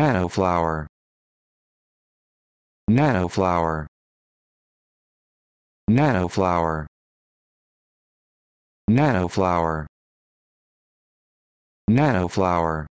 nanoflower nanoflower nanoflower nanoflower nanoflower